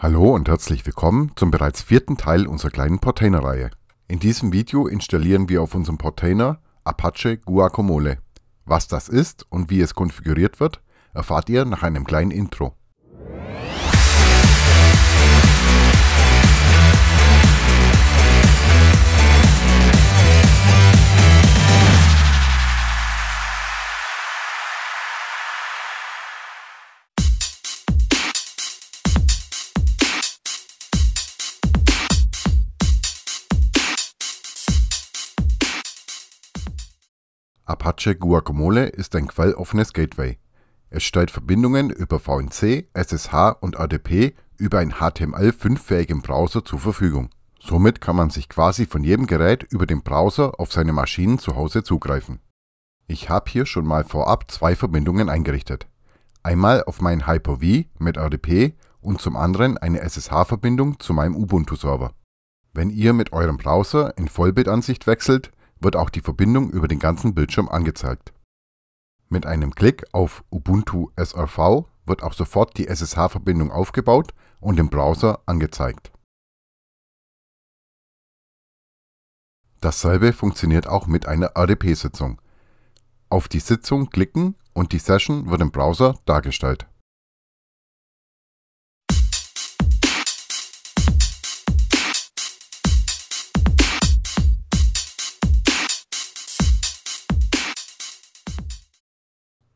Hallo und herzlich willkommen zum bereits vierten Teil unserer kleinen Portainer-Reihe. In diesem Video installieren wir auf unserem Portainer Apache Guacamole. Was das ist und wie es konfiguriert wird, erfahrt ihr nach einem kleinen Intro. Apache Guacamole ist ein quelloffenes Gateway. Es stellt Verbindungen über VNC, SSH und ADP über einen HTML5-fähigen Browser zur Verfügung. Somit kann man sich quasi von jedem Gerät über den Browser auf seine Maschinen zu Hause zugreifen. Ich habe hier schon mal vorab zwei Verbindungen eingerichtet. Einmal auf meinen Hyper-V mit RDP und zum anderen eine SSH-Verbindung zu meinem Ubuntu-Server. Wenn ihr mit eurem Browser in Vollbildansicht wechselt, wird auch die Verbindung über den ganzen Bildschirm angezeigt. Mit einem Klick auf Ubuntu SRV wird auch sofort die SSH-Verbindung aufgebaut und im Browser angezeigt. Dasselbe funktioniert auch mit einer RDP-Sitzung. Auf die Sitzung klicken und die Session wird im Browser dargestellt.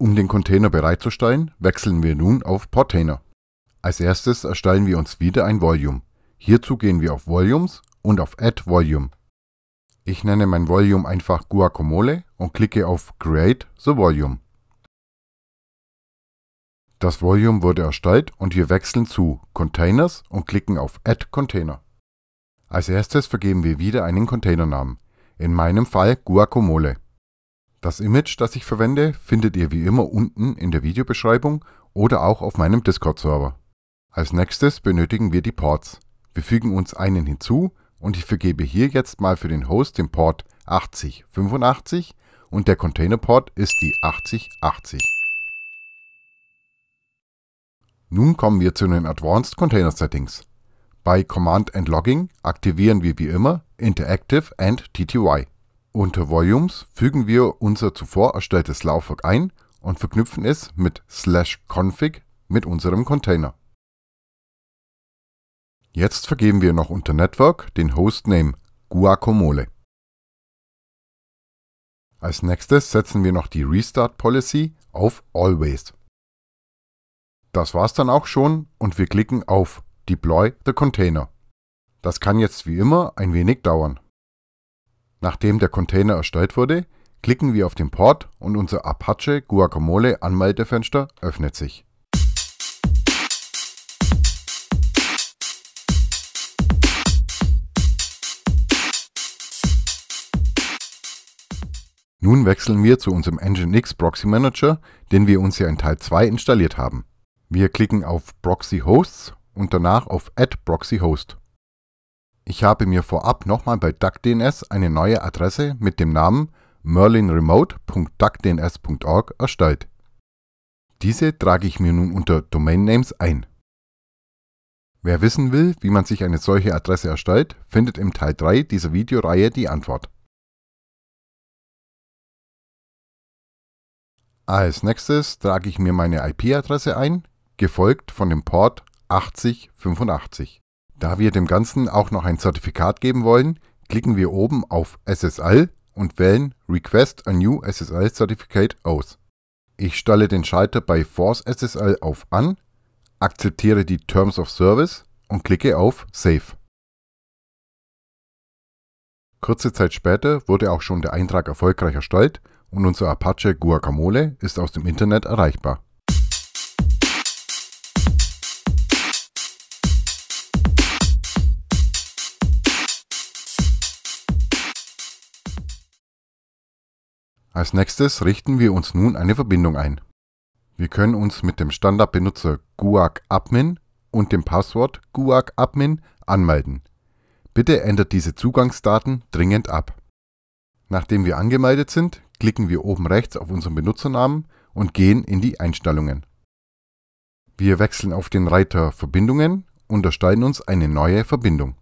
Um den Container bereitzustellen, wechseln wir nun auf Portainer. Als erstes erstellen wir uns wieder ein Volume. Hierzu gehen wir auf Volumes und auf Add Volume. Ich nenne mein Volume einfach Guacamole und klicke auf Create the Volume. Das Volume wurde erstellt und wir wechseln zu Containers und klicken auf Add Container. Als erstes vergeben wir wieder einen Containernamen, in meinem Fall Guacamole. Das Image, das ich verwende, findet ihr wie immer unten in der Videobeschreibung oder auch auf meinem Discord-Server. Als nächstes benötigen wir die Ports. Wir fügen uns einen hinzu und ich vergebe hier jetzt mal für den Host den Port 8085 und der Containerport ist die 8080. Nun kommen wir zu den Advanced Container Settings. Bei Command and Logging aktivieren wir wie immer Interactive and TTY. Unter Volumes fügen wir unser zuvor erstelltes Laufwerk ein und verknüpfen es mit slash config mit unserem Container. Jetzt vergeben wir noch unter Network den Hostname Guacamole. Als nächstes setzen wir noch die Restart Policy auf Always. Das war's dann auch schon und wir klicken auf Deploy the Container. Das kann jetzt wie immer ein wenig dauern. Nachdem der Container erstellt wurde, klicken wir auf den Port und unser Apache Guacamole Anmeldefenster öffnet sich. Nun wechseln wir zu unserem Nginx Proxy Manager, den wir uns ja in Teil 2 installiert haben. Wir klicken auf Proxy Hosts und danach auf Add Proxy Host. Ich habe mir vorab nochmal bei DuckDNS eine neue Adresse mit dem Namen merlinremote.duckdns.org erstellt. Diese trage ich mir nun unter Domain Names ein. Wer wissen will, wie man sich eine solche Adresse erstellt, findet im Teil 3 dieser Videoreihe die Antwort. Als nächstes trage ich mir meine IP-Adresse ein, gefolgt von dem Port 8085. Da wir dem Ganzen auch noch ein Zertifikat geben wollen, klicken wir oben auf SSL und wählen Request a new SSL Certificate aus. Ich stalle den Schalter bei Force SSL auf An, akzeptiere die Terms of Service und klicke auf Save. Kurze Zeit später wurde auch schon der Eintrag erfolgreich erstellt und unser Apache Guacamole ist aus dem Internet erreichbar. Als nächstes richten wir uns nun eine Verbindung ein. Wir können uns mit dem Standardbenutzer guac-admin und dem Passwort guac-admin anmelden. Bitte ändert diese Zugangsdaten dringend ab. Nachdem wir angemeldet sind, klicken wir oben rechts auf unseren Benutzernamen und gehen in die Einstellungen. Wir wechseln auf den Reiter Verbindungen und erstellen uns eine neue Verbindung.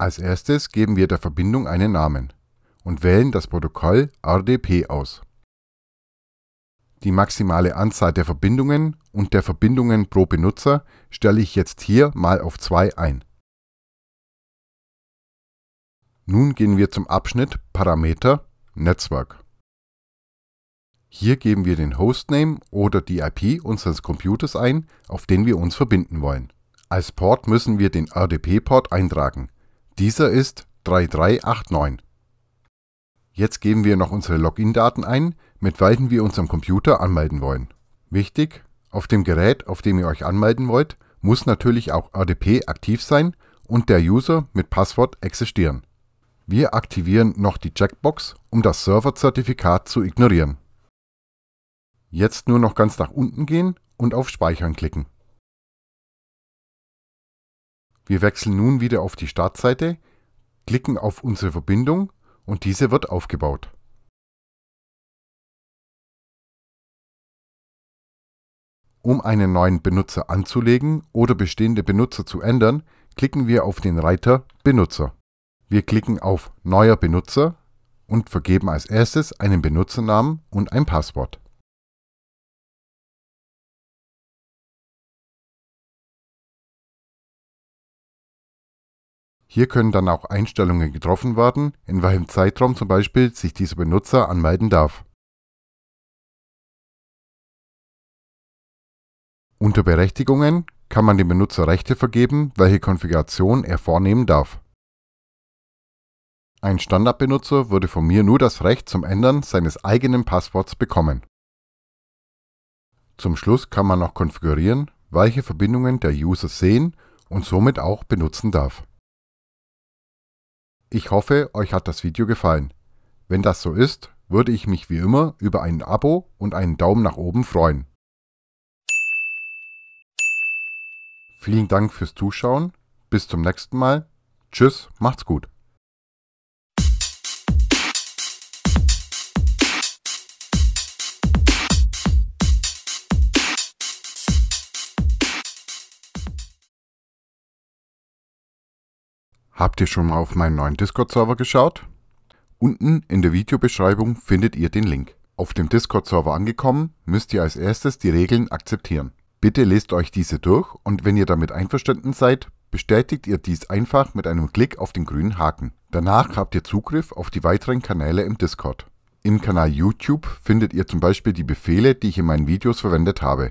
Als erstes geben wir der Verbindung einen Namen und wählen das Protokoll RDP aus. Die maximale Anzahl der Verbindungen und der Verbindungen pro Benutzer stelle ich jetzt hier mal auf 2 ein. Nun gehen wir zum Abschnitt Parameter Netzwerk. Hier geben wir den Hostname oder die IP unseres Computers ein, auf den wir uns verbinden wollen. Als Port müssen wir den RDP-Port eintragen, dieser ist 3389. Jetzt geben wir noch unsere Login-Daten ein, mit welchen wir uns am Computer anmelden wollen. Wichtig, auf dem Gerät, auf dem ihr euch anmelden wollt, muss natürlich auch RDP aktiv sein und der User mit Passwort existieren. Wir aktivieren noch die Checkbox, um das Serverzertifikat zu ignorieren. Jetzt nur noch ganz nach unten gehen und auf Speichern klicken. Wir wechseln nun wieder auf die Startseite, klicken auf unsere Verbindung und diese wird aufgebaut. Um einen neuen Benutzer anzulegen oder bestehende Benutzer zu ändern, klicken wir auf den Reiter Benutzer. Wir klicken auf Neuer Benutzer und vergeben als erstes einen Benutzernamen und ein Passwort. Hier können dann auch Einstellungen getroffen werden, in welchem Zeitraum zum Beispiel sich dieser Benutzer anmelden darf. Unter Berechtigungen kann man dem Benutzer Rechte vergeben, welche Konfiguration er vornehmen darf. Ein Standardbenutzer würde von mir nur das Recht zum Ändern seines eigenen Passworts bekommen. Zum Schluss kann man noch konfigurieren, welche Verbindungen der User sehen und somit auch benutzen darf. Ich hoffe, euch hat das Video gefallen. Wenn das so ist, würde ich mich wie immer über ein Abo und einen Daumen nach oben freuen. Vielen Dank fürs Zuschauen. Bis zum nächsten Mal. Tschüss, macht's gut. Habt ihr schon mal auf meinen neuen Discord-Server geschaut? Unten in der Videobeschreibung findet ihr den Link. Auf dem Discord-Server angekommen, müsst ihr als erstes die Regeln akzeptieren. Bitte lest euch diese durch und wenn ihr damit einverstanden seid, bestätigt ihr dies einfach mit einem Klick auf den grünen Haken. Danach habt ihr Zugriff auf die weiteren Kanäle im Discord. Im Kanal YouTube findet ihr zum Beispiel die Befehle, die ich in meinen Videos verwendet habe.